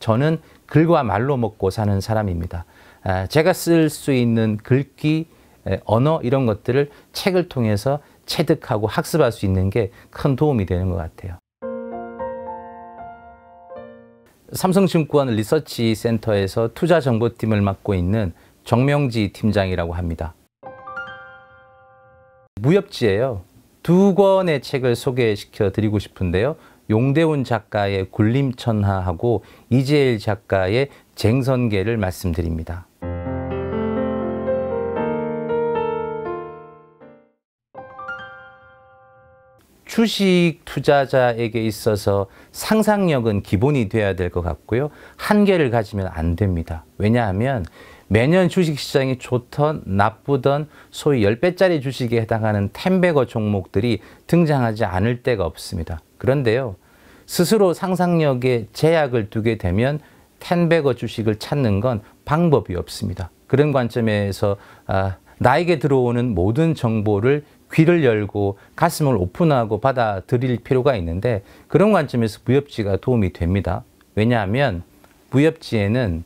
저는 글과 말로 먹고 사는 사람입니다. 아, 제가 쓸 수 있는 글귀, 언어 이런 것들을 책을 통해서 체득하고 학습할 수 있는 게 큰 도움이 되는 것 같아요. 삼성증권 리서치 센터에서 투자 정보팀을 맡고 있는 정명지 팀장이라고 합니다. 무협지예요. 두 권의 책을 소개시켜 드리고 싶은데요. 용대훈 작가의 군림천하하고 이재일 작가의 쟁선계를 말씀드립니다. 주식 투자자에게 있어서 상상력은 기본이 돼야 될 것 같고요. 한계를 가지면 안 됩니다. 왜냐하면 매년 주식시장이 좋던 나쁘던 소위 10배짜리 주식에 해당하는 텐베거 종목들이 등장하지 않을 때가 없습니다. 그런데요. 스스로 상상력에 제약을 두게 되면 텐베거 주식을 찾는 건 방법이 없습니다. 그런 관점에서 아, 나에게 들어오는 모든 정보를 귀를 열고 가슴을 오픈하고 받아들일 필요가 있는데 그런 관점에서 무협지가 도움이 됩니다. 왜냐하면 무협지에는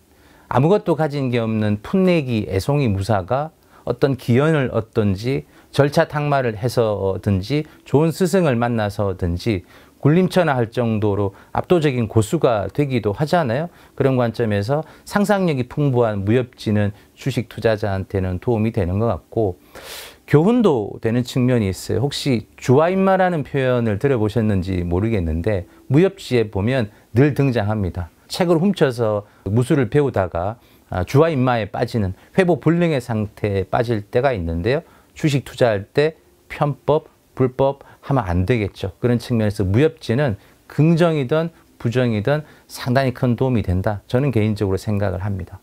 아무것도 가진 게 없는 풋내기 애송이 무사가 어떤 기연을 얻든지 절차 탕마를 해서든지 좋은 스승을 만나서든지 군림천나할 정도로 압도적인 고수가 되기도 하잖아요. 그런 관점에서 상상력이 풍부한 무협지는 주식 투자자한테는 도움이 되는 것 같고 교훈도 되는 측면이 있어요. 혹시 주와인마라는 표현을 들어보셨는지 모르겠는데 무협지에 보면 늘 등장합니다. 책을 훔쳐서 무술을 배우다가 아, 주와 인마에 빠지는 회복 불능의 상태에 빠질 때가 있는데요. 주식 투자할 때 편법, 불법 하면 안 되겠죠. 그런 측면에서 무협지는 긍정이든 부정이든 상당히 큰 도움이 된다. 저는 개인적으로 생각을 합니다.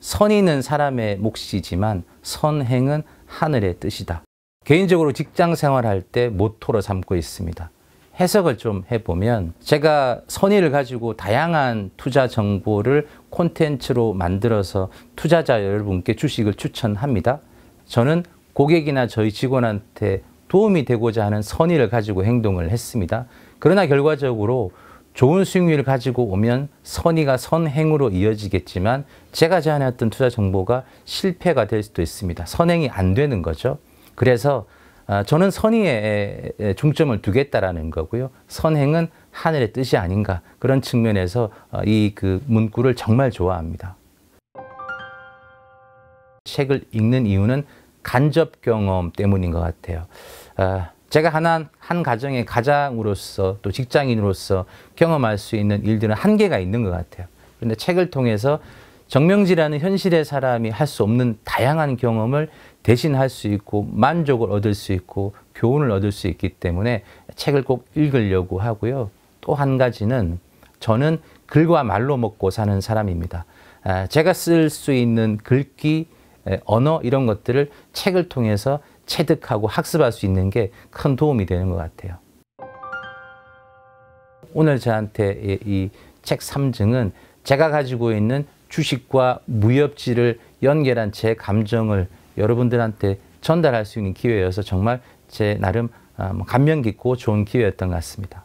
선의는 사람의 몫이지만 선행은 하늘의 뜻이다. 개인적으로 직장 생활할 때 모토로 삼고 있습니다. 해석을 좀 해보면 제가 선의를 가지고 다양한 투자 정보를 콘텐츠로 만들어서 투자자 여러분께 주식을 추천합니다. 저는 고객이나 저희 직원한테 도움이 되고자 하는 선의를 가지고 행동을 했습니다. 그러나 결과적으로 좋은 수익률을 가지고 오면 선의가 선행으로 이어지겠지만 제가 제안했던 투자 정보가 실패가 될 수도 있습니다. 선행이 안 되는 거죠. 그래서 아, 저는 선의에 중점을 두겠다라는 거고요. 선행은 하늘의 뜻이 아닌가 그런 측면에서 어, 이그 문구를 정말 좋아합니다. 책을 읽는 이유는 간접 경험 때문인 것 같아요. 아, 제가 하나 한 가정의 가장으로서 또 직장인으로서 경험할 수 있는 일들은 한계가 있는 것 같아요. 그런데 책을 통해서 정명지라는 현실의 사람이 할 수 없는 다양한 경험을 대신할 수 있고 만족을 얻을 수 있고 교훈을 얻을 수 있기 때문에 책을 꼭 읽으려고 하고요. 또 한 가지는 저는 글과 말로 먹고 사는 사람입니다. 아, 제가 쓸 수 있는 글귀, 언어 이런 것들을 책을 통해서 체득하고 학습할 수 있는 게 큰 도움이 되는 것 같아요. 오늘 저한테 이 책 3증은 제가 가지고 있는 주식과 무협지를 연결한 제 감정을 여러분들한테 전달할 수 있는 기회여서 정말 제 나름 아, 뭐 감명 깊고 좋은 기회였던 것 같습니다.